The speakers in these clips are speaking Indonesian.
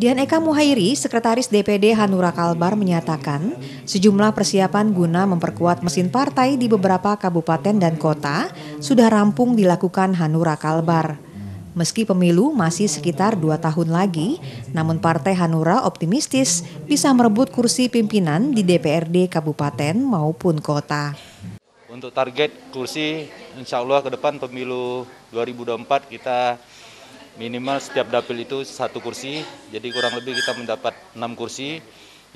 Dian Eka Muhairi, Sekretaris DPD Hanura Kalbar menyatakan, sejumlah persiapan guna memperkuat mesin partai di beberapa kabupaten dan kota sudah rampung dilakukan Hanura Kalbar. Meski pemilu masih sekitar dua tahun lagi, namun Partai Hanura optimistis bisa merebut kursi pimpinan di DPRD kabupaten maupun kota. Untuk target kursi, insya Allah ke depan pemilu 2024 kita minimal setiap dapil itu satu kursi, jadi kurang lebih kita mendapat enam kursi,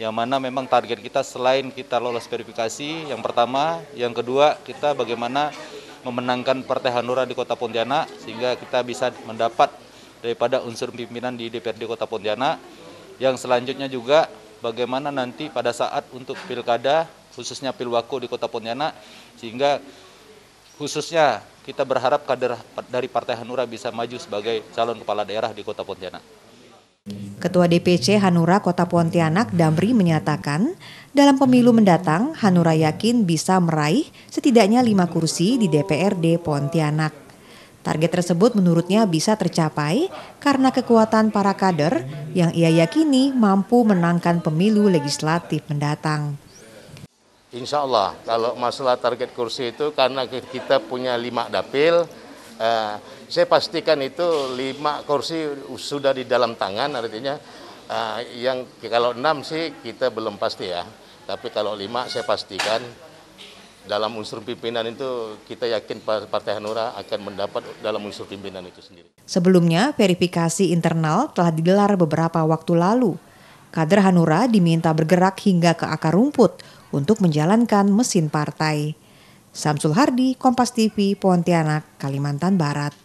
yang mana memang target kita selain kita lolos verifikasi, yang pertama, yang kedua kita bagaimana memenangkan Partai Hanura di Kota Pontianak, sehingga kita bisa mendapat daripada unsur pimpinan di DPRD Kota Pontianak. Yang selanjutnya juga bagaimana nanti pada saat untuk pilkada, khususnya pilwako di Kota Pontianak, sehingga Khususnya kita berharap kader dari Partai Hanura bisa maju sebagai calon kepala daerah di Kota Pontianak. Ketua DPC Hanura Kota Pontianak Damri menyatakan, dalam pemilu mendatang Hanura yakin bisa meraih setidaknya lima kursi di DPRD Pontianak. Target tersebut menurutnya bisa tercapai karena kekuatan para kader yang ia yakini mampu menangkan pemilu legislatif mendatang. Insya Allah kalau masalah target kursi itu karena kita punya lima dapil, eh, saya pastikan itu lima kursi sudah di dalam tangan artinya eh, yang kalau enam sih kita belum pasti ya, tapi kalau lima saya pastikan dalam unsur pimpinan itu kita yakin Partai Hanura akan mendapat dalam unsur pimpinan itu sendiri. Sebelumnya, verifikasi internal telah digelar beberapa waktu lalu. Kader Hanura diminta bergerak hingga ke akar rumput untuk menjalankan mesin partai. Samsul Hardi, Kompas TV, Pontianak, Kalimantan Barat.